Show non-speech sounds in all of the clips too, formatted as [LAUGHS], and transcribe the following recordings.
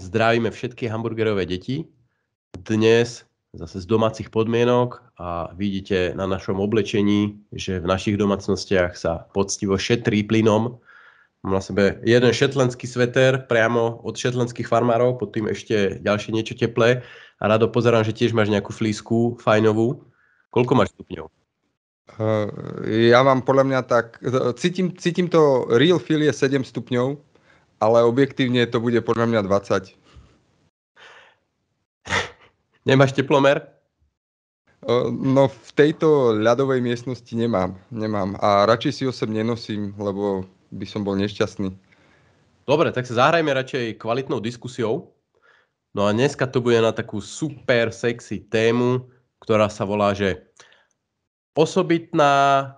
Zdravíme všetky hamburgerové deti. Dnes zase z domácich podmienok a vidíte na našom oblečení, že v našich domácnostiach sa poctivo šetrí plynom. Mám na sebe jeden šetlenský sveter priamo od šetlenských farmárov, pod tým ešte ďalšie niečo teplé. A rado pozerám, že tiež máš nejakú flísku fajnovú. Koľko máš stupňov? Uh, ja mám podľa mňa tak, cítim, cítim to, real feel je 7 stupňov, ale objektívne to bude podľa mňa 20. [LAUGHS] Nemáš teplomer? Uh, no v tejto ľadovej miestnosti nemám, nemám a radšej si ho sem nenosím, lebo by som bol nešťastný. Dobre, tak sa zahrajme radšej kvalitnou diskusiou. No a dneska to bude na takú super sexy tému, ktorá sa volá, že osobitná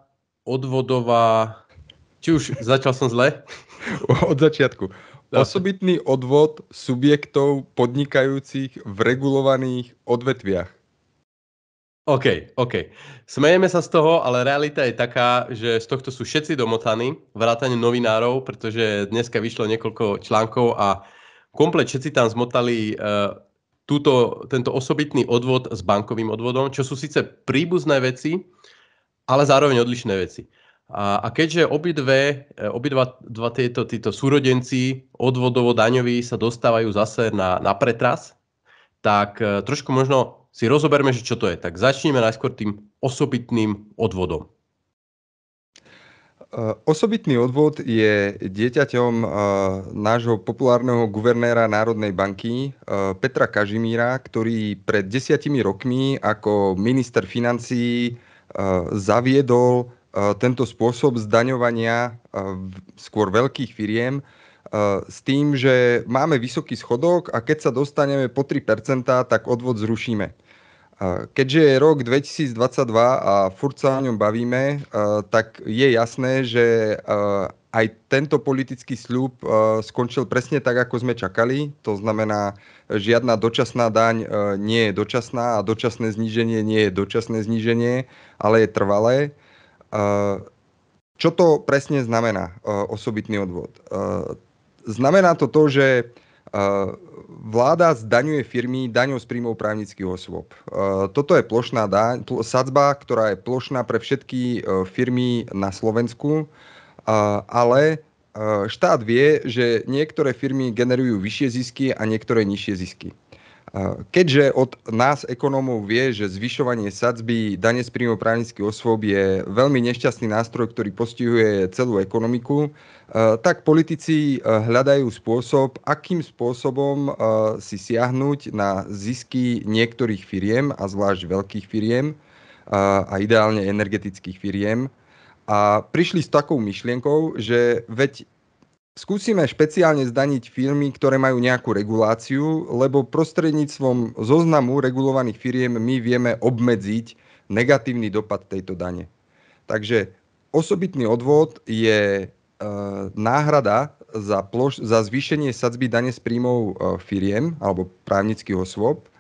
odvodová... Či už začal som zle? [LAUGHS] Od začiatku. Osobitný odvod subjektov podnikajúcich v regulovaných odvetviach. OK, OK. Smejeme sa z toho, ale realita je taká, že z tohto sú všetci domotaní, vrátane novinárov, pretože dneska vyšlo niekoľko článkov a komplet všetci tam zmotali uh, túto, tento osobitný odvod s bankovým odvodom, čo sú síce príbuzné veci, ale zároveň odlišné veci. A, a keďže obidve, obidva dva tieto, títo súrodenci odvodovo-daňoví sa dostávajú zase na, na pretras, tak e, trošku možno si rozoberme, že čo to je. Tak začneme najskôr tým osobitným odvodom. Eh, osobitný odvod je dieťaťom eh, nášho populárneho guvernéra Národnej banky eh, Petra Kažimíra, ktorý pred desiatimi rokmi ako minister financií zaviedol tento spôsob zdaňovania skôr veľkých firiem s tým, že máme vysoký schodok a keď sa dostaneme po 3%, tak odvod zrušíme. Keďže je rok 2022 a furt sa o ňom bavíme, eh, tak je jasné, že eh, aj tento politický sľub eh, skončil presne tak, ako sme čakali. To znamená, žiadna dočasná daň nie je dočasná a dočasné zníženie nie je dočasné zníženie, ale je trvalé. Čo to presne znamená osobitný odvod? Znamená to to, že vláda zdaňuje firmy daňou z príjmov právnických osôb. E, toto je plošná daň, sadzba, ktorá je plošná pre všetky e, firmy na Slovensku, e, ale štát vie, že niektoré firmy generujú vyššie zisky a niektoré nižšie zisky. Keďže od nás ekonómov vie, že zvyšovanie sadzby dane z príjmu právnických osôb je veľmi nešťastný nástroj, ktorý postihuje celú ekonomiku, e, tak politici e, hľadajú spôsob, akým spôsobom e, si siahnuť na zisky niektorých firiem, a zvlášť veľkých firiem, a ideálne energetických firiem, a prišli s takou myšlienkou, že veď Skúsime špeciálne zdaniť firmy, ktoré majú nejakú reguláciu, lebo prostredníctvom zoznamu regulovaných firiem my vieme obmedziť negatívny dopad tejto dane. Takže osobitný odvod je e, náhrada za, ploš- za zvýšenie sadzby dane z príjmov e, firiem alebo právnických osôb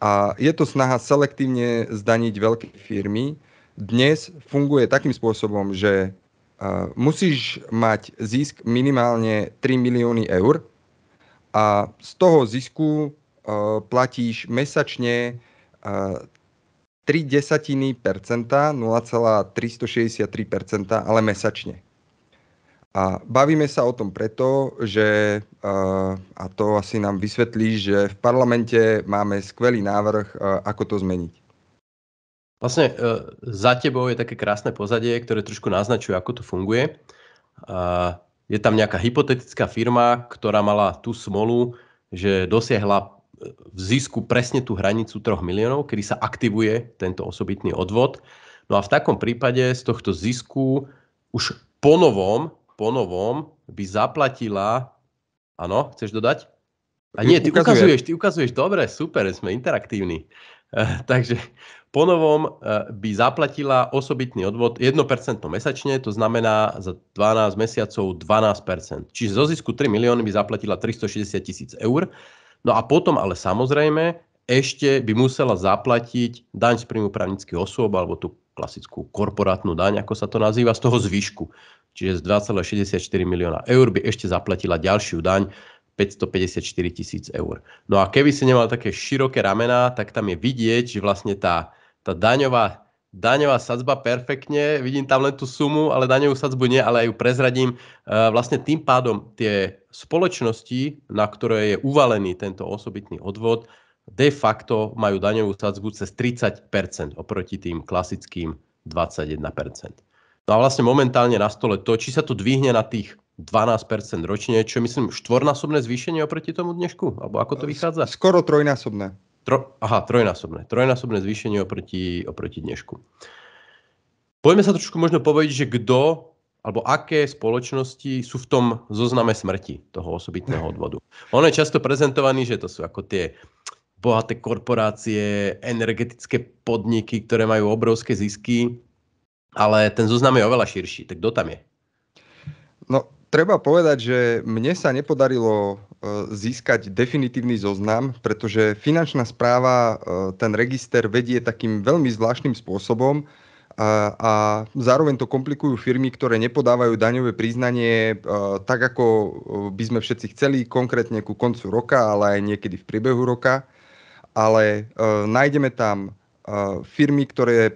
a je to snaha selektívne zdaniť veľké firmy. Dnes funguje takým spôsobom, že Eh, musíš mať zisk minimálne 3 milióny eur a z toho zisku eh, platíš mesačne 3 eh, desatiny percenta, 0,363 percenta, ale mesačne. A bavíme sa o tom preto, že, a to asi nám vysvetlí, že v parlamente máme skvelý návrh, ako to zmeniť. Vlastne e, za tebou je také krásne pozadie, ktoré trošku naznačuje, ako to funguje. Je tam nejaká hypotetická firma, ktorá mala tú smolu, že dosiahla e, v zisku presne tú hranicu 3 miliónov, kedy sa aktivuje tento osobitný odvod. No a v takom prípade z tohto zisku už ponovom, ponovom by zaplatila... Áno, chceš dodať? A nie, ty ukazuješ, ty ukazuješ, dobre, super, sme interaktívni. [LAUGHS] Takže Ponovom e, by zaplatila osobitný odvod 1% mesačne, to znamená za 12 mesiacov 12%. Čiže zo zisku 3 milióny by zaplatila 360 tisíc eur. No a potom ale samozrejme ešte by musela zaplatiť daň z príjmu právnických osôb alebo tú klasickú korporátnu daň, ako sa to nazýva, z toho zvyšku. Čiže z 2,64 milióna eur by ešte zaplatila ďalšiu daň 554 tisíc eur. No a keby si nemal také široké ramená, tak tam je vidieť, že vlastne tá tá daňová, daňová sadzba perfektne, vidím tam len tú sumu, ale daňovú sadzbu nie, ale aj ju prezradím. E, vlastne tým pádom tie spoločnosti, na ktoré je uvalený tento osobitný odvod, de facto majú daňovú sadzbu cez 30 oproti tým klasickým 21 No a vlastne momentálne na stole to, či sa to dvihne na tých 12 ročne, čo je myslím štvornásobné zvýšenie oproti tomu dnešku, alebo ako to e, vychádza? Skoro trojnásobné. Tro, aha, trojnásobné. Trojnásobné zvýšenie oproti, oproti dnešku. Poďme sa trošku možno povedať, že kto alebo aké spoločnosti sú v tom zozname smrti toho osobitného [LAUGHS] odvodu. Ono je často prezentovaný, že to sú ako tie bohaté korporácie, energetické podniky, ktoré majú obrovské zisky, ale ten zoznam je oveľa širší. Tak kto tam je? No, treba povedať, že mne sa nepodarilo e, získať definitívny zoznam, pretože finančná správa e, ten register vedie takým veľmi zvláštnym spôsobom a, e, a zároveň to komplikujú firmy, ktoré nepodávajú daňové priznanie tak, ako by sme všetci chceli, konkrétne ku koncu roka, ale aj niekedy v priebehu roka. Ale nájdeme tam firmy, ktoré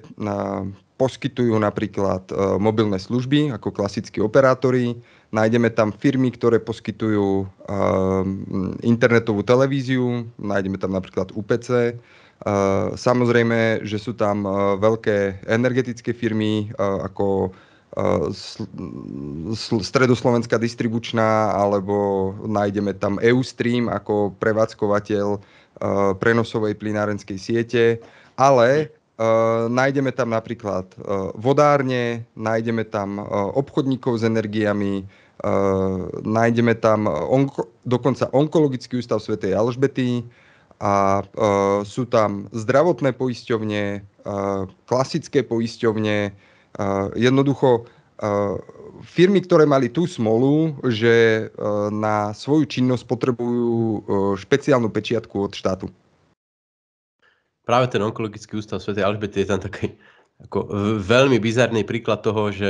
poskytujú napríklad mobilné služby ako klasickí operátori, Nájdeme tam firmy, ktoré poskytujú ehm, internetovú televíziu, nájdeme tam napríklad UPC. Ehm, samozrejme, že sú tam eh, veľké energetické firmy eh, ako eh, stredoslovenská distribučná, alebo nájdeme tam EUStream ako prevádzkovateľ prenosovej plinárenskej siete, ale Uh, nájdeme tam napríklad uh, vodárne, nájdeme tam uh, obchodníkov s energiami, nájdeme tam onko- dokonca onkologický ústav svätej Alžbety a sú tam zdravotné poisťovne, klasické poisťovne, jednoducho firmy, ktoré mali tú smolu, že na svoju činnosť potrebujú špeciálnu pečiatku od štátu práve ten onkologický ústav Sv. Alžbety je tam taký ako veľmi bizarný príklad toho, že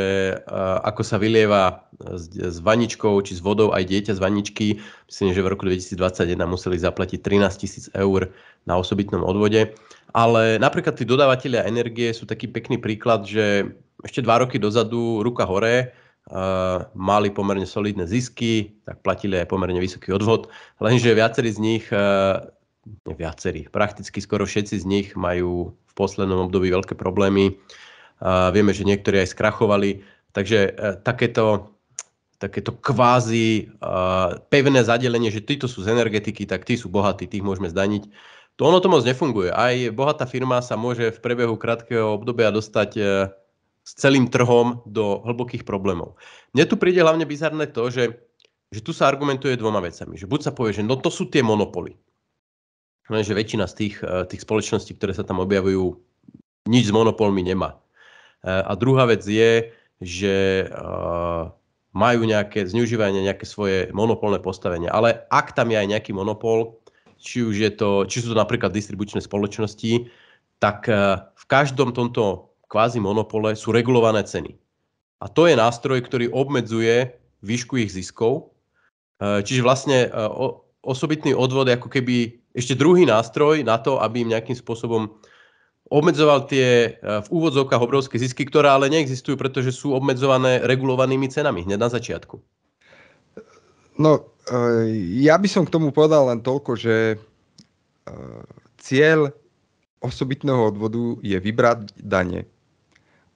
ako sa vylieva s, s vaničkou či s vodou aj dieťa z vaničky. Myslím, že v roku 2021 museli zaplatiť 13 tisíc eur na osobitnom odvode. Ale napríklad tí dodávateľia energie sú taký pekný príklad, že ešte dva roky dozadu ruka hore, Uh, mali pomerne solidné zisky, tak platili aj pomerne vysoký odvod, lenže viacerí z nich uh, viacerí. Prakticky skoro všetci z nich majú v poslednom období veľké problémy. A vieme, že niektorí aj skrachovali. Takže e, takéto, takéto kvázi uh, pevné zadelenie, že títo sú z energetiky, tak tí sú bohatí, tých môžeme zdaniť. To ono to moc nefunguje. Aj bohatá firma sa môže v priebehu krátkeho obdobia dostať e, s celým trhom do hlbokých problémov. Mne tu príde hlavne bizarné to, že, že tu sa argumentuje dvoma vecami. Že buď sa povie, že no to sú tie monopoly. Lenže no, väčšina z tých, eh, tých spoločností, ktoré sa tam objavujú, nič s monopolmi nemá. Eh, a druhá vec je, že eh, majú nejaké, zneužívanie nejaké svoje monopolné postavenie. Ale ak tam je aj nejaký monopol, či, už je to, či sú to napríklad distribučné spoločnosti, tak v každom tomto kvázi monopole sú regulované ceny. A to je nástroj, ktorý obmedzuje výšku ich ziskov. Čiže vlastne osobitný odvod ako keby ešte druhý nástroj na to, aby im nejakým spôsobom obmedzoval tie e, v úvodzovkách obrovské zisky, ktoré ale neexistujú, pretože sú obmedzované regulovanými cenami hneď na začiatku. No, e, ja by som k tomu povedal len toľko, že e, cieľ osobitného odvodu je vybrať dane.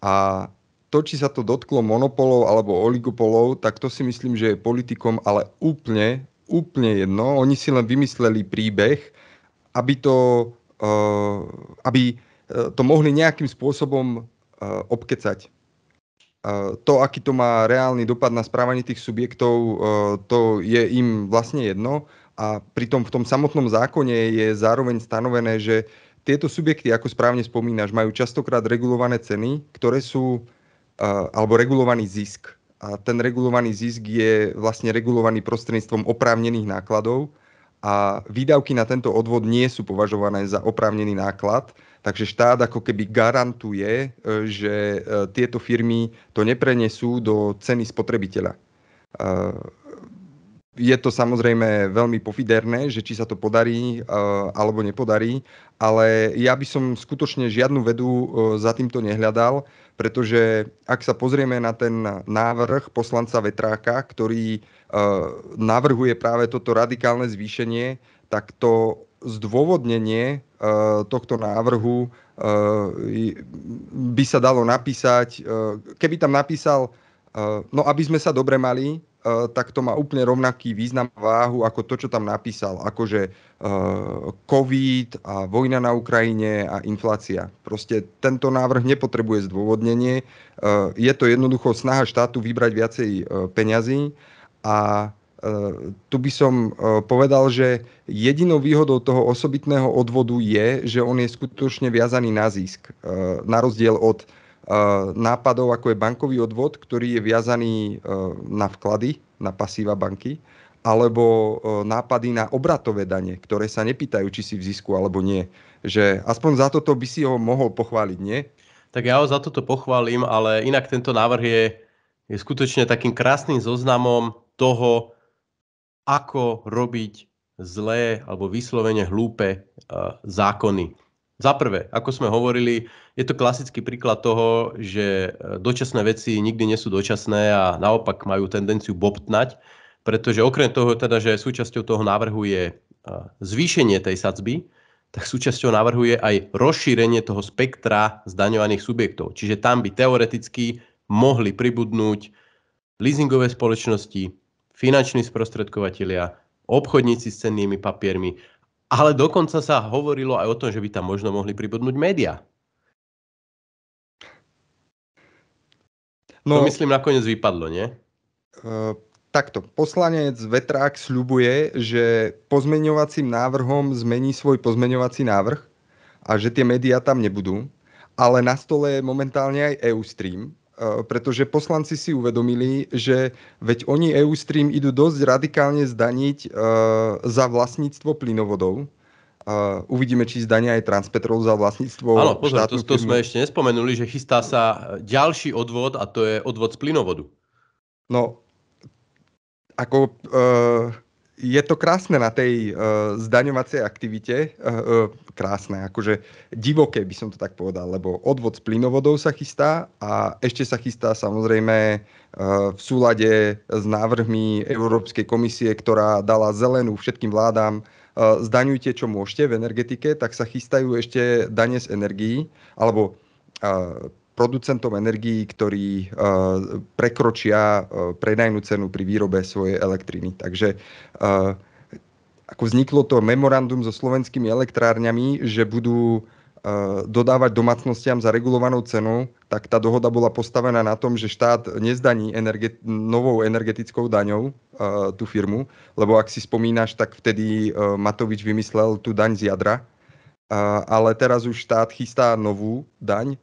A to, či sa to dotklo monopolov alebo oligopolov, tak to si myslím, že je politikom ale úplne úplne jedno. Oni si len vymysleli príbeh, aby to, uh, aby e, to mohli nejakým spôsobom uh, obkecať. Uh, to, aký to má reálny dopad na správanie tých subjektov, uh, to je im vlastne jedno. A pritom v tom samotnom zákone je zároveň stanovené, že tieto subjekty, ako správne spomínaš, majú častokrát regulované ceny, ktoré sú, alebo regulovaný zisk a ten regulovaný zisk je vlastne regulovaný prostredníctvom oprávnených nákladov a výdavky na tento odvod nie sú považované za oprávnený náklad, takže štát ako keby garantuje, e, že e, tieto firmy to neprenesú do ceny spotrebiteľa. E, je to samozrejme veľmi pofiderné, že či sa to podarí e, alebo nepodarí, ale ja by som skutočne žiadnu vedu e, za týmto nehľadal, pretože ak sa pozrieme na ten návrh poslanca Vetráka, ktorý e, navrhuje práve toto radikálne zvýšenie, tak to zdôvodnenie tohto návrhu by sa dalo napísať, keby tam napísal Eh, no aby sme sa dobre mali, eh, tak to má úplne rovnaký význam váhu ako to, čo tam napísal, akože eh, COVID a vojna na Ukrajine a inflácia. Proste tento návrh nepotrebuje zdôvodnenie. Je to jednoducho snaha štátu vybrať viacej peňazí a tu by som povedal, že jedinou výhodou toho osobitného odvodu je, že on je skutočne viazaný na zisk. Na rozdiel od Eh, nápadov, ako je bankový odvod, ktorý je viazaný eh, na vklady, na pasíva banky, alebo eh, nápady na obratové dane, ktoré sa nepýtajú, či si v zisku alebo nie. Že aspoň za toto by si ho mohol pochváliť, nie? Tak ja ho za toto pochválim, ale inak tento návrh je, je skutočne takým krásnym zoznamom toho, ako robiť zlé alebo vyslovene hlúpe zákony. Za prvé, ako sme hovorili, je to klasický príklad toho, že e, dočasné veci nikdy nie sú dočasné a naopak majú tendenciu bobtnať, pretože okrem toho, teda, že súčasťou toho návrhu je e, zvýšenie tej sadzby, tak súčasťou návrhu je aj rozšírenie toho spektra zdaňovaných subjektov. Čiže tam by teoreticky mohli pribudnúť leasingové spoločnosti, finanční sprostredkovateľia, obchodníci s cennými papiermi ale dokonca sa hovorilo aj o tom, že by tam možno mohli pribudnúť médiá. No, to myslím nakoniec vypadlo, nie? Uh, takto. Poslanec Vetrák sľubuje, že pozmeňovacím návrhom zmení svoj pozmeňovací návrh a že tie médiá tam nebudú. Ale na stole je momentálne aj EUStream, Eh, pretože poslanci si uvedomili, že veď oni EUStream idú dosť radikálne zdaniť eh, za vlastníctvo plynovodov. Eh, uvidíme, či zdania aj Transpetrol za vlastníctvo. Áno, pozor, to, to sme ešte nespomenuli, že chystá sa ďalší odvod a to je odvod z plynovodu. No, ako je to krásne na tej uh, zdaňovacej aktivite, uh, uh, krásne, akože divoké by som to tak povedal, lebo odvod z plynovodou sa chystá a ešte sa chystá samozrejme uh, v súlade s návrhmi Európskej komisie, ktorá dala zelenú všetkým vládám uh, zdaňujte, čo môžete v energetike, tak sa chystajú ešte dane z energií, alebo uh, producentom energií, ktorí eh, prekročia eh, predajnú cenu pri výrobe svojej elektriny. Takže eh, ako vzniklo to memorandum so slovenskými elektrárňami, že budú dodávať domácnostiam za regulovanou cenu. tak tá dohoda bola postavená na tom, že štát nezdaní energe- novou energetickou daňou uh, tú firmu, lebo ak si spomínaš, tak vtedy uh, Matovič vymyslel tú daň z jadra, ale teraz už štát chystá novú daň,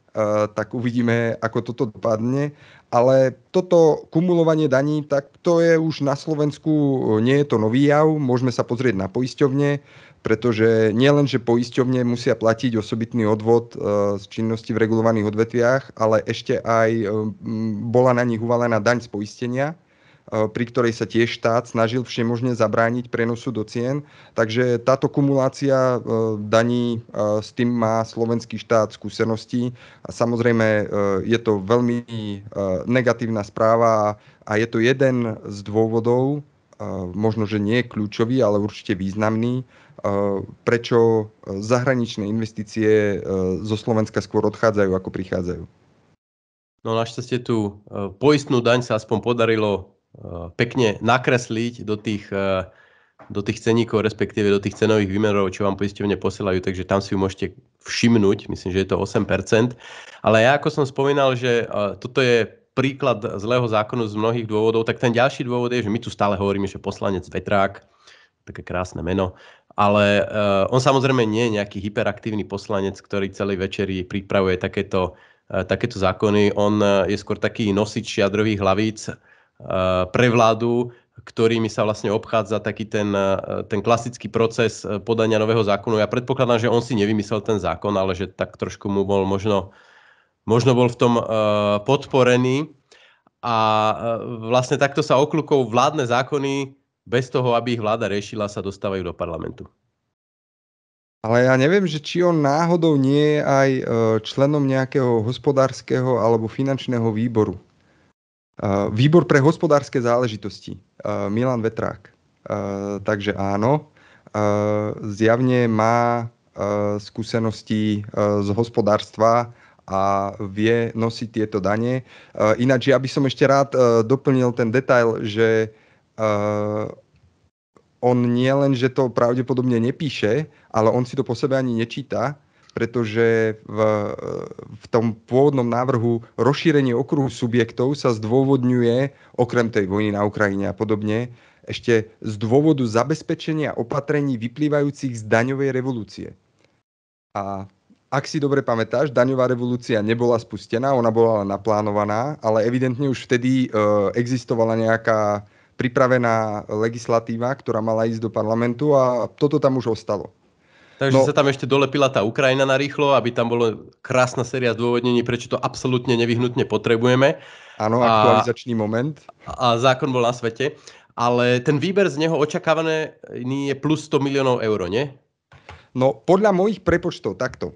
tak uvidíme, ako toto dopadne. Ale toto kumulovanie daní, tak to je už na Slovensku, nie je to nový jav, môžeme sa pozrieť na poisťovne, pretože nielen, že poisťovne musia platiť osobitný odvod e, z činnosti v regulovaných odvetviach, ale ešte aj e, bola na nich uvalená daň z poistenia, E, pri ktorej sa tiež štát snažil všemožne zabrániť prenosu do cien. Takže táto kumulácia e, daní e, s tým má slovenský štát skúsenosti a samozrejme je to veľmi negatívna správa a je to jeden z dôvodov, možno, že nie je kľúčový, ale určite významný, prečo zahraničné investície zo Slovenska skôr odchádzajú, ako prichádzajú. No našťastie tú poistnú daň sa aspoň podarilo Eh, pekne nakresliť do tých, eh, do tých ceníkov, respektíve do tých cenových výmerov, čo vám poistevne posielajú, takže tam si ju môžete všimnúť, myslím, že je to 8%. Ale ja, ako som spomínal, že eh, toto je príklad zlého zákonu z mnohých dôvodov, tak ten ďalší dôvod je, že my tu stále hovoríme, že poslanec Vetrák, také krásne meno, ale on samozrejme nie je nejaký hyperaktívny poslanec, ktorý celý večer pripravuje takéto, takéto zákony. On je skôr taký nosič jadrových hlavíc, Eh, prevládu, ktorými sa vlastne obchádza taký ten, eh, ten klasický proces eh, podania nového zákonu. Ja predpokladám, že on si nevymyslel ten zákon, ale že tak trošku mu bol možno, možno bol v tom podporený. A vlastne takto sa okľukou vládne zákony bez toho, aby ich vláda riešila, sa dostávajú do parlamentu. Ale ja neviem, že či on náhodou nie je aj členom nejakého hospodárskeho alebo finančného výboru. Výbor pre hospodárske záležitosti Milan Vetrák. Takže áno, zjavne má skúsenosti z hospodárstva a vie nosiť tieto dane. Ináč ja by som ešte rád doplnil ten detail, že on nie len, že to pravdepodobne nepíše, ale on si to po sebe ani nečíta, pretože v, v tom pôvodnom návrhu rozšírenie okruhu subjektov sa zdôvodňuje, okrem tej vojny na Ukrajine a podobne, ešte z dôvodu zabezpečenia opatrení vyplývajúcich z daňovej revolúcie. A ak si dobre pamätáš, daňová revolúcia nebola spustená, ona bola naplánovaná, ale evidentne už vtedy e, existovala nejaká pripravená legislatíva, ktorá mala ísť do parlamentu a toto tam už ostalo. Takže no, sa tam ešte dolepila tá Ukrajina na rýchlo, aby tam bolo krásna séria zdôvodnení, prečo to absolútne nevyhnutne potrebujeme. Áno, aktualizačný a, moment. A zákon bol na svete. Ale ten výber z neho očakávané je plus 100 miliónov eur, nie? No, podľa mojich prepočtov, takto.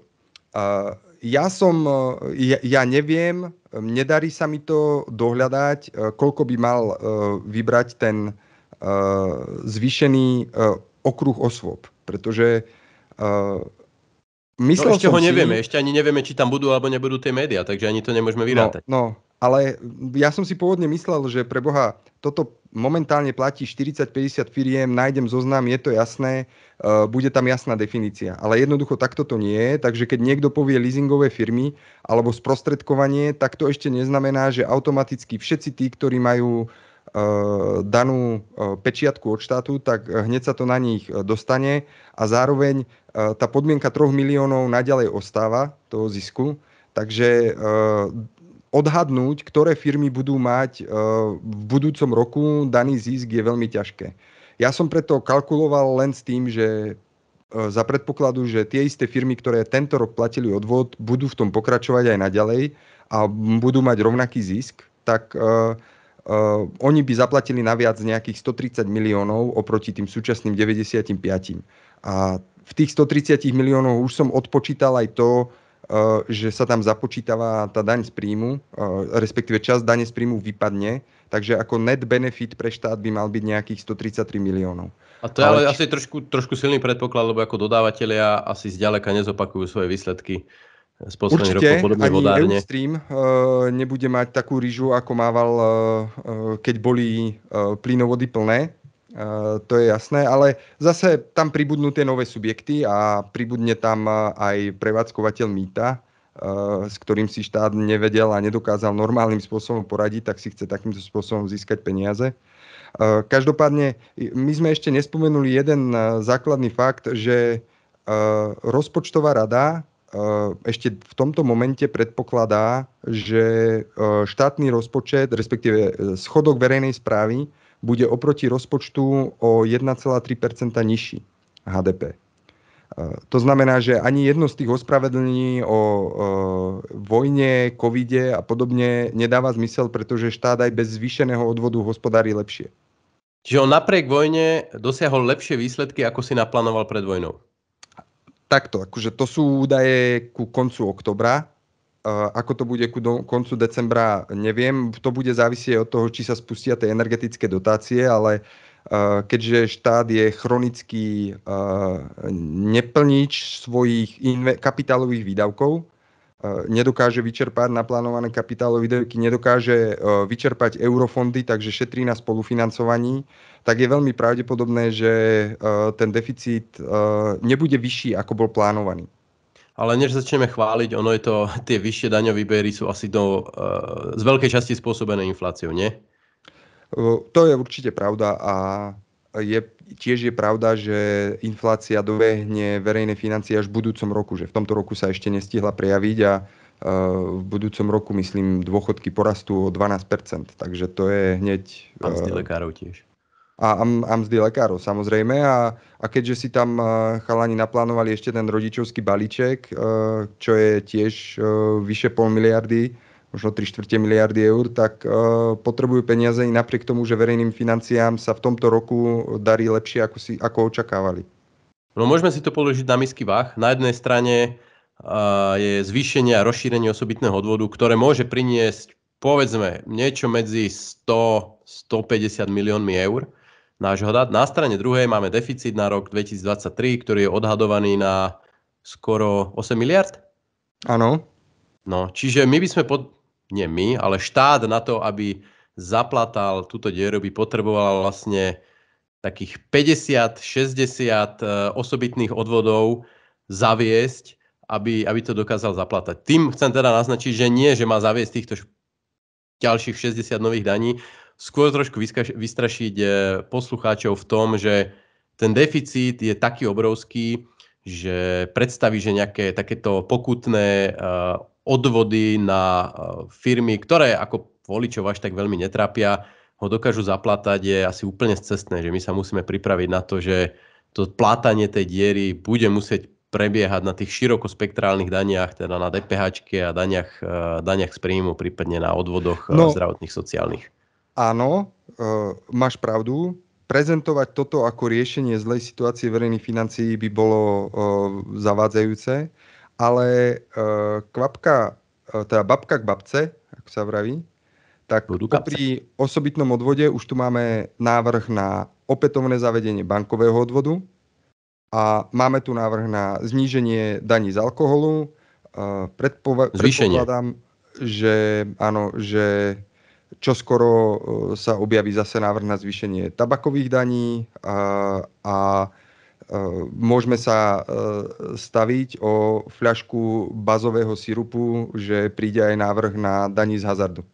Uh, ja som, e, ja, ja neviem, nedarí sa mi to dohľadať, e, koľko by mal uh, vybrať ten uh, zvýšený uh, okruh osôb. Pretože uh, Uh, myslel no ešte ho nevieme, ešte ani nevieme, či tam budú alebo nebudú tie médiá, takže ani to nemôžeme no, vyrátať. No, no, ale ja som si pôvodne myslel, že pre Boha toto momentálne platí 40-50 firiem, nájdem zoznam, je to jasné, uh, bude tam jasná definícia. Ale jednoducho takto to nie je, takže keď niekto povie leasingové firmy alebo sprostredkovanie, tak to ešte neznamená, že automaticky všetci tí, ktorí majú uh, E, danú e, pečiatku od štátu, tak hneď sa to na nich e, dostane a zároveň tá podmienka 3 miliónov naďalej ostáva toho zisku. Takže odhadnúť, ktoré firmy budú mať v budúcom roku daný zisk je veľmi ťažké. Ja som preto kalkuloval len s tým, že za predpokladu, že tie isté firmy, ktoré tento rok platili odvod, budú v tom pokračovať aj naďalej a budú mať rovnaký zisk, tak Uh, oni by zaplatili naviac nejakých 130 miliónov oproti tým súčasným 95. A v tých 130 miliónov už som odpočítal aj to, eh, že sa tam započítava tá daň z príjmu, eh, respektíve čas dane z príjmu vypadne, takže ako net benefit pre štát by mal byť nejakých 133 miliónov. A to je ale, ale či... asi trošku, trošku silný predpoklad, lebo ako dodávateľia asi zďaleka nezopakujú svoje výsledky z posledných Určite, rokov podobne ani vodárne. Eustream uh, eh, nebude mať takú rýžu, ako mával, uh, keď boli uh, plynovody plné. Uh, to je jasné, ale zase tam pribudnú tie nové subjekty a pribudne tam uh, aj prevádzkovateľ mýta, uh, s ktorým si štát nevedel a nedokázal normálnym spôsobom poradiť, tak si chce takýmto spôsobom získať peniaze. Každopádne, my sme ešte nespomenuli jeden základný fakt, že rozpočtová rada Eh, ešte v tomto momente predpokladá, že eh, štátny rozpočet, respektíve eh, schodok verejnej správy, bude oproti rozpočtu o 1,3 nižší HDP. To znamená, že ani jedno z tých ospravedlní o vojne, covide a podobne nedáva zmysel, pretože štát aj bez zvýšeného odvodu hospodári lepšie. Čiže on napriek vojne dosiahol lepšie výsledky, ako si naplánoval pred vojnou takto, akože to sú údaje ku koncu oktobra, e, ako to bude ku koncu decembra, neviem. To bude závisieť od toho, či sa spustia tie energetické dotácie, ale e, keďže štát je chronický e, neplnič svojich kapitálových výdavkov, Eh, nedokáže vyčerpať naplánované kapitálové výdavky, nedokáže eh, vyčerpať eurofondy, takže šetrí na spolufinancovaní, tak je veľmi pravdepodobné, že eh, ten deficit nebude vyšší, ako bol plánovaný. Ale než začneme chváliť, ono je to, tie vyššie daňové výbery sú asi do, z veľkej časti spôsobené infláciou, nie? To je určite pravda a je, tiež je pravda, že inflácia dovehne verejné financie až v budúcom roku, že v tomto roku sa ešte nestihla prejaviť a e, v budúcom roku, myslím, dôchodky porastú o 12%, takže to je hneď... E, a mzdy lekárov tiež. A, a mzdy lekárov, samozrejme. A, a keďže si tam e, chalani naplánovali ešte ten rodičovský balíček, čo je tiež vyše pol miliardy, možno 3 štvrte miliardy eur, tak e, potrebujú peniaze i napriek tomu, že verejným financiám sa v tomto roku darí lepšie, ako, si, ako očakávali. No môžeme si to položiť na misky váh. Na jednej strane e, je zvýšenie a rozšírenie osobitného odvodu, ktoré môže priniesť povedzme niečo medzi 100-150 miliónmi eur náš odhad. Na strane druhej máme deficit na rok 2023, ktorý je odhadovaný na skoro 8 miliard. Áno. No, čiže my by sme pod, nie my, ale štát na to, aby zaplatal túto dieru, by potreboval vlastne takých 50-60 e, osobitných odvodov zaviesť, aby, aby to dokázal zaplatať. Tým chcem teda naznačiť, že nie, že má zaviesť týchto ďalších 60 nových daní, skôr trošku vystrašiť e, poslucháčov v tom, že ten deficit je taký obrovský, že predstaví, že nejaké takéto pokutné e, odvody na e, firmy, ktoré ako voličov až tak veľmi netrápia, ho dokážu zaplatať, je asi úplne cestné, že my sa musíme pripraviť na to, že to plátanie tej diery bude musieť prebiehať na tých širokospektrálnych daniach, teda na DPH a daniach, e, daniach z príjmu, prípadne na odvodoch e, no, zdravotných, sociálnych. Áno, e, máš pravdu. Prezentovať toto ako riešenie zlej situácie verejných financií by bolo e, zavádzajúce ale uh, kvapka, uh, teda babka k babce, ako sa vraví, tak pri osobitnom odvode už tu máme návrh na opätovné zavedenie bankového odvodu a máme tu návrh na zníženie daní z alkoholu. Uh, predpova- predpokladám, že áno, že čo skoro uh, sa objaví zase návrh na zvýšenie tabakových daní uh, a, a E, môžeme sa e, staviť o fľašku bazového sirupu, že príde aj návrh na daní z hazardu.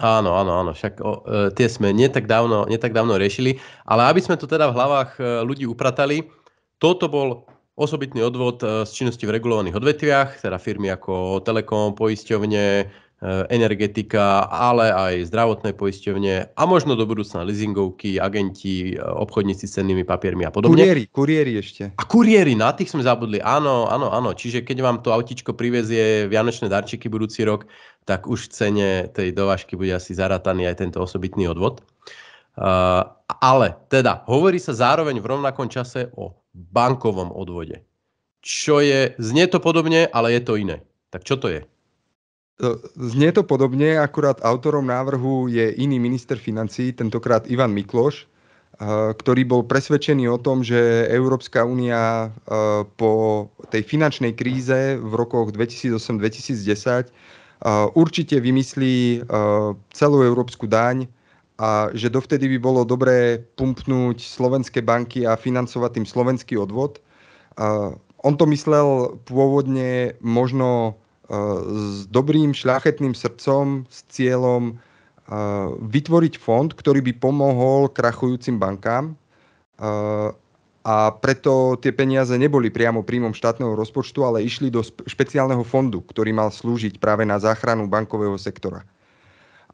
Áno, áno, áno, však o, e, tie sme netak dávno, netak dávno riešili, ale aby sme to teda v hlavách e, ľudí upratali, toto bol osobitný odvod z činnosti v regulovaných odvetviach, teda firmy ako Telekom, poisťovne, Eh, energetika, ale aj zdravotné poisťovne a možno do budúcna leasingovky, agenti, eh, obchodníci s cennými papiermi a podobne. Kuriéri, kuriéri ešte. A kuriéri, na tých sme zabudli, áno, áno, áno. Čiže keď vám to autičko privezie vianočné darčeky budúci rok, tak už v cene tej dovážky bude asi zarataný aj tento osobitný odvod. Uh, ale teda hovorí sa zároveň v rovnakom čase o bankovom odvode. Čo je, znie to podobne, ale je to iné. Tak čo to je? Znie to podobne, akurát autorom návrhu je iný minister financí, tentokrát Ivan Mikloš, eh, ktorý bol presvedčený o tom, že Európska únia eh, po tej finančnej kríze v rokoch 2008-2010 eh, určite vymyslí celú európsku daň a že dovtedy by bolo dobré pumpnúť slovenské banky a financovať tým slovenský odvod. On to myslel pôvodne možno E, s dobrým šľachetným srdcom, s cieľom e, vytvoriť fond, ktorý by pomohol krachujúcim bankám e, a preto tie peniaze neboli priamo príjmom štátneho rozpočtu, ale išli do špeciálneho fondu, ktorý mal slúžiť práve na záchranu bankového sektora.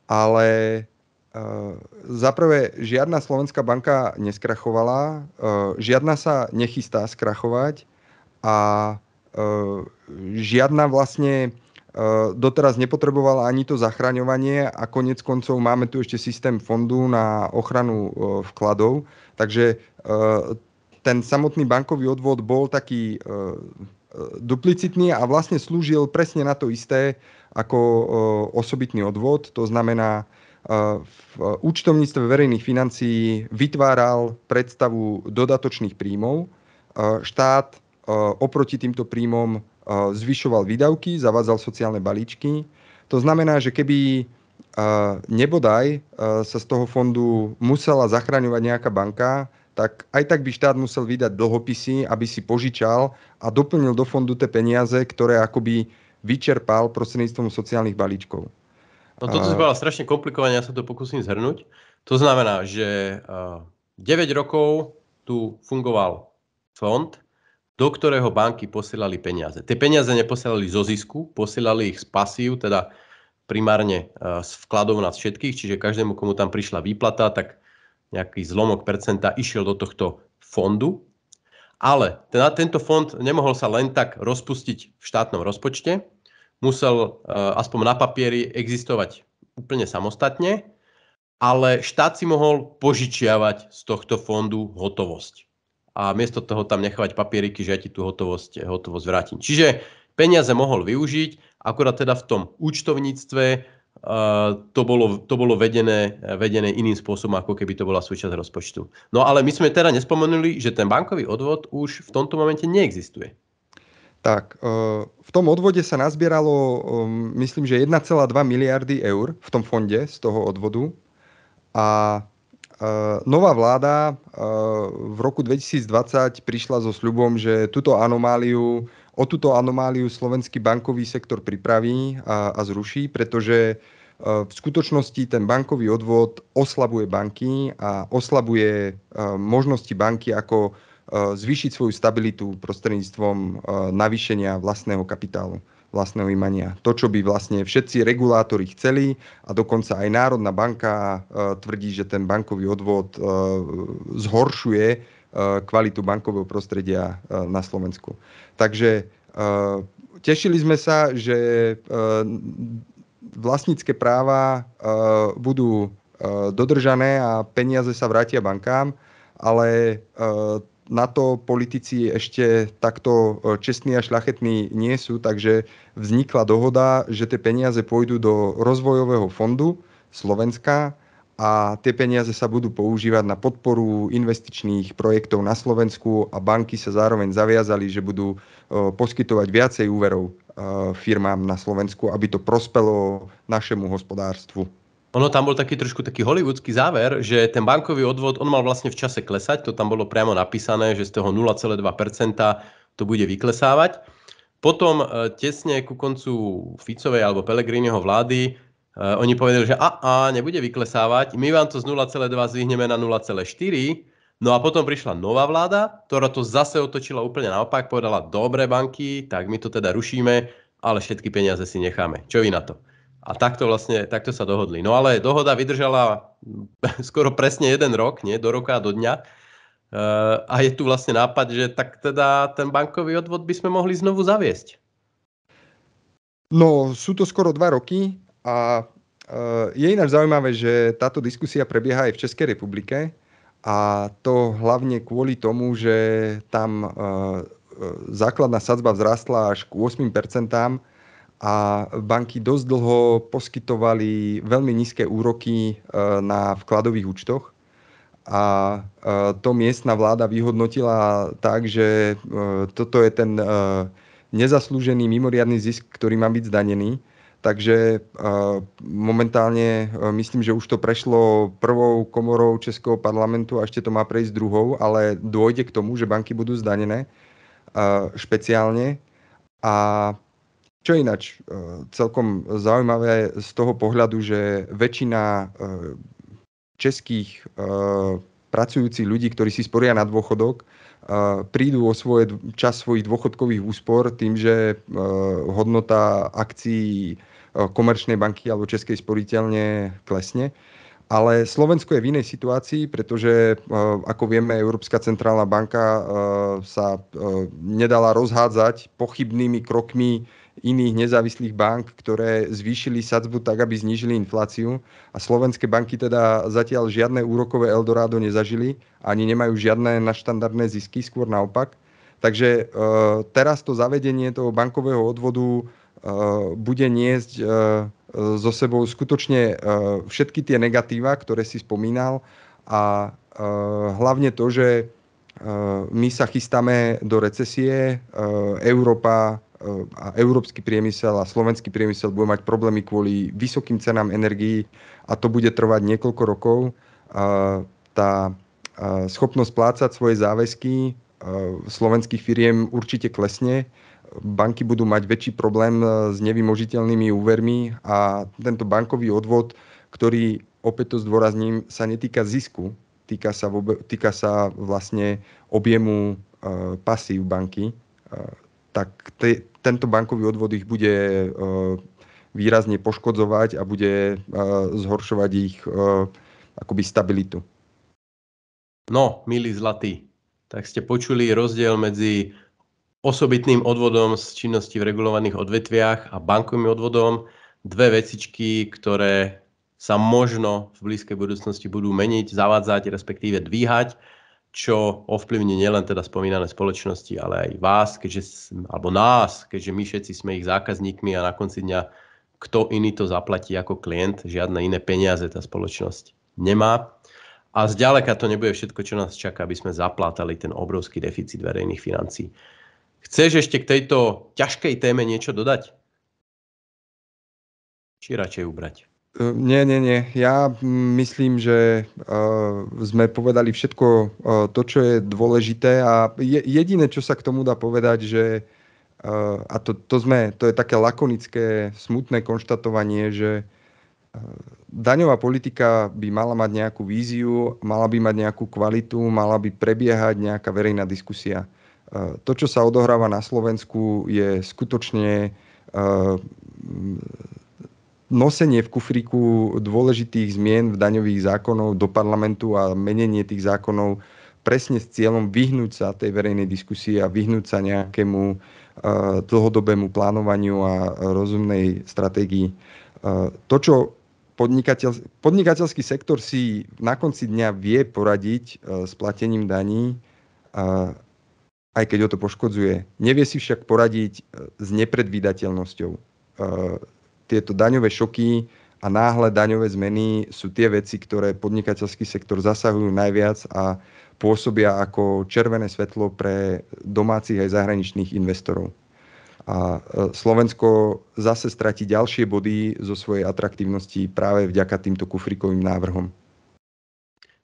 Ale zaprvé žiadna slovenská banka neskrachovala, žiadna sa nechystá skrachovať a E, žiadna vlastne e, doteraz nepotrebovala ani to zachraňovanie a konec koncov máme tu ešte systém fondu na ochranu e, vkladov, takže ten samotný bankový odvod bol taký duplicitný a vlastne slúžil presne na to isté ako osobitný odvod, to znamená v účtovníctve verejných financií vytváral predstavu dodatočných príjmov. Štát E, oproti týmto príjmom e, zvyšoval výdavky, zavádzal sociálne balíčky. To znamená, že keby e, nebodaj sa z toho fondu musela zachraňovať nejaká banka, tak aj tak by štát musel vydať dlhopisy, aby si požičal a doplnil do fondu tie peniaze, ktoré akoby vyčerpal prostredníctvom sociálnych balíčkov. No toto si bola strašne komplikované, ja sa to pokúsim zhrnúť. To znamená, že 9 rokov tu fungoval fond, do ktorého banky posielali peniaze. Tie peniaze neposielali zo zisku, posielali ich z pasív, teda primárne e, z vkladov nás všetkých, čiže každému, komu tam prišla výplata, tak nejaký zlomok percenta išiel do tohto fondu. Ale teda tento fond nemohol sa len tak rozpustiť v štátnom rozpočte, musel e, aspoň na papieri existovať úplne samostatne, ale štát si mohol požičiavať z tohto fondu hotovosť a miesto toho tam nechávať papieriky, že ja ti tú hotovosť, hotovosť vrátim. Čiže peniaze mohol využiť, Akorát teda v tom účtovníctve Uh, to bolo, to bolo vedené, vedené iným spôsobom, ako keby to bola súčasť rozpočtu. No ale my sme teda nespomenuli, že ten bankový odvod už v tomto momente neexistuje. Tak, eh, v tom odvode sa nazbieralo, ehm, myslím, že 1,2 miliardy eur v tom fonde z toho odvodu a Eh, nová vláda eh, v roku 2020 prišla so sľubom, že túto anomáliu, o túto anomáliu slovenský bankový sektor pripraví a, a zruší, pretože eh, v skutočnosti ten bankový odvod oslabuje banky a oslabuje možnosti banky, ako zvýšiť svoju stabilitu prostredníctvom navýšenia vlastného kapitálu vlastného imania. To, čo by vlastne všetci regulátori chceli a dokonca aj Národná banka e, tvrdí, že ten bankový odvod e, zhoršuje e, kvalitu bankového prostredia na Slovensku. Takže tešili sme sa, že vlastnícke práva budú dodržané a peniaze sa vrátia bankám, ale na to politici ešte takto e, čestní a šľachetní nie sú, takže vznikla dohoda, že tie peniaze pôjdu do rozvojového fondu Slovenska a tie peniaze sa budú používať na podporu investičných projektov na Slovensku a banky sa zároveň zaviazali, že budú e, poskytovať viacej úverov e, firmám na Slovensku, aby to prospelo našemu hospodárstvu. Ono tam bol taký trošku taký hollywoodský záver, že ten bankový odvod, on mal vlastne v čase klesať, to tam bolo priamo napísané, že z toho 0,2% to bude vyklesávať. Potom e, tesne ku koncu Ficovej alebo Pelegriniho vlády e, oni povedali, že a, a, nebude vyklesávať, my vám to z 0,2 zvihneme na 0,4, No a potom prišla nová vláda, ktorá to zase otočila úplne naopak, povedala, dobre banky, tak my to teda rušíme, ale všetky peniaze si necháme. Čo vy na to? A takto vlastne, takto sa dohodli. No ale dohoda vydržala [LAUGHS] skoro presne jeden rok, nie? Do roka a do dňa. Uh, a je tu vlastne nápad, že tak teda ten bankový odvod by sme mohli znovu zaviesť. No, sú to skoro dva roky a uh, je ináč zaujímavé, že táto diskusia prebieha aj v Českej republike a to hlavne kvôli tomu, že tam uh, základná sadzba vzrastla až k 8%, a banky dosť dlho poskytovali veľmi nízke úroky e, na vkladových účtoch a e, to miestna vláda vyhodnotila tak, že e, toto je ten nezaslúžený mimoriadný zisk, ktorý má byť zdanený. Takže momentálne myslím, že už to prešlo prvou komorou Českého parlamentu a ešte to má prejsť druhou, ale dôjde k tomu, že banky budú zdanené špeciálne a čo ináč e, celkom zaujímavé z toho pohľadu, že väčšina e, českých e, pracujúcich ľudí, ktorí si sporia na dôchodok, prídu o svoje, čas svojich dôchodkových úspor tým, že hodnota akcií komerčnej banky alebo Českej sporiteľne klesne. Ale Slovensko je v inej situácii, pretože ako vieme, Európska centrálna banka sa nedala rozhádzať pochybnými krokmi iných nezávislých bank, ktoré zvýšili sadzbu tak, aby znížili infláciu. A slovenské banky teda zatiaľ žiadne úrokové Eldorado nezažili, ani nemajú žiadne naštandardné zisky, skôr naopak. Takže e, teraz to zavedenie toho bankového odvodu e, bude niesť e, sebou skutočne e, všetky tie negatíva, ktoré si spomínal a e, hlavne to, že e, my sa chystáme do recesie, e, Európa a európsky priemysel a slovenský priemysel bude mať problémy kvôli vysokým cenám energií a to bude trvať niekoľko rokov. Tá schopnosť plácať svoje záväzky slovenských firiem určite klesne. Banky budú mať väčší problém e, s nevymožiteľnými úvermi a tento bankový odvod, ktorý, opäť to zdôrazním, sa netýka zisku, týka sa, týka sa vlastne objemu e, pasív banky e, tak te, tento bankový odvod ich bude e, výrazne poškodzovať a bude e, zhoršovať ich e, akoby stabilitu. No, milí zlatí, tak ste počuli rozdiel medzi osobitným odvodom z činnosti v regulovaných odvetviach a bankovým odvodom. Dve vecičky, ktoré sa možno v blízkej budúcnosti budú meniť, zavádzať, respektíve dvíhať čo ovplyvní nielen teda spomínané spoločnosti, ale aj vás, keďže, alebo nás, keďže my všetci sme ich zákazníkmi a na konci dňa kto iný to zaplatí ako klient, žiadne iné peniaze tá spoločnosť nemá. A zďaleka to nebude všetko, čo nás čaká, aby sme zaplátali ten obrovský deficit verejných financí. Chceš ešte k tejto ťažkej téme niečo dodať? Či radšej ubrať? Nie, nie, nie. Ja myslím, že uh, sme povedali všetko uh, to, čo je dôležité a je, jediné, čo sa k tomu dá povedať, že uh, a to, to, sme, to je také lakonické, smutné konštatovanie, že daňová politika by mala mať nejakú víziu, mala by mať nejakú kvalitu, mala by prebiehať nejaká verejná diskusia. To, čo sa odohráva na Slovensku, je skutočne nosenie v kufriku dôležitých zmien v daňových zákonov do parlamentu a menenie tých zákonov presne s cieľom vyhnúť sa tej verejnej diskusii a vyhnúť sa nejakému e, dlhodobému plánovaniu a rozumnej stratégii. E, to, čo podnikateľ, podnikateľský sektor si na konci dňa vie poradiť e, s platením daní, aj keď ho to poškodzuje. Nevie si však poradiť s nepredvídateľnosťou tieto daňové šoky a náhle daňové zmeny sú tie veci, ktoré podnikateľský sektor zasahujú najviac a pôsobia ako červené svetlo pre domácich aj zahraničných investorov. A e, Slovensko zase stratí ďalšie body zo svojej atraktívnosti práve vďaka týmto kufrikovým návrhom.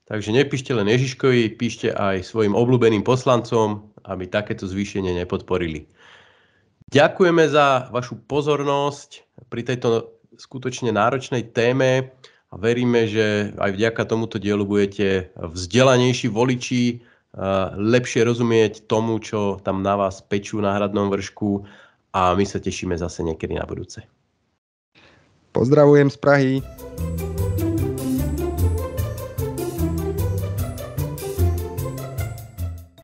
Takže nepíšte len Ježiškovi, píšte aj svojim obľúbeným poslancom, aby takéto zvýšenie nepodporili. Ďakujeme za vašu pozornosť pri tejto skutočne náročnej téme a veríme, že aj vďaka tomuto dielu budete vzdelanejší voliči, eh, lepšie rozumieť tomu, čo tam na vás pečú na hradnom vršku a my sa tešíme zase niekedy na budúce. Pozdravujem z Prahy.